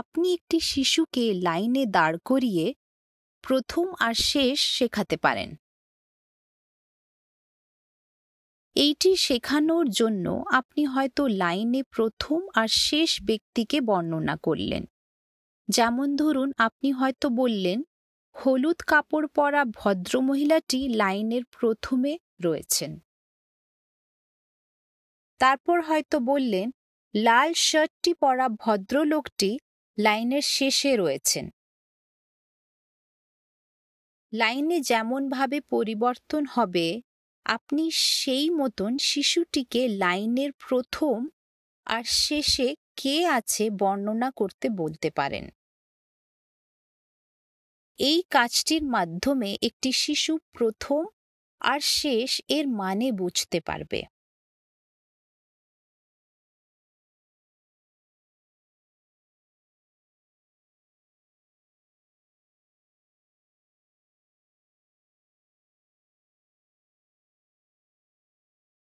আপনি একটি শিশুকে লাইনে দাঁড় করিয়ে প্রথম আর শেষ শেখাতে পারেন এইটি শেখানোর জন্য আপনি হয়তো লাইনে প্রথম আর শেষ ব্যক্তিকে বর্ণনা করলেন যেমন ধরুন আপনি হয়তো বললেন হলুদ কাপড় পরা ভদ্রমহিলাটি লাইনের প্রথমে রয়েছেন তারপর হয়তো বললেন লাল শার্টটি পরা ভদ্রলোকটি লাইনের শেষে রয়েছেন লাইনে যেমনভাবে পরিবর্তন হবে আপনি সেই মতন শিশুটিকে লাইনের প্রথম আর শেষে কে আছে বর্ণনা করতে বলতে পারেন এই কাজটির মাধ্যমে একটি শিশু প্রথম আর শেষ এর মানে বুঝতে পারবে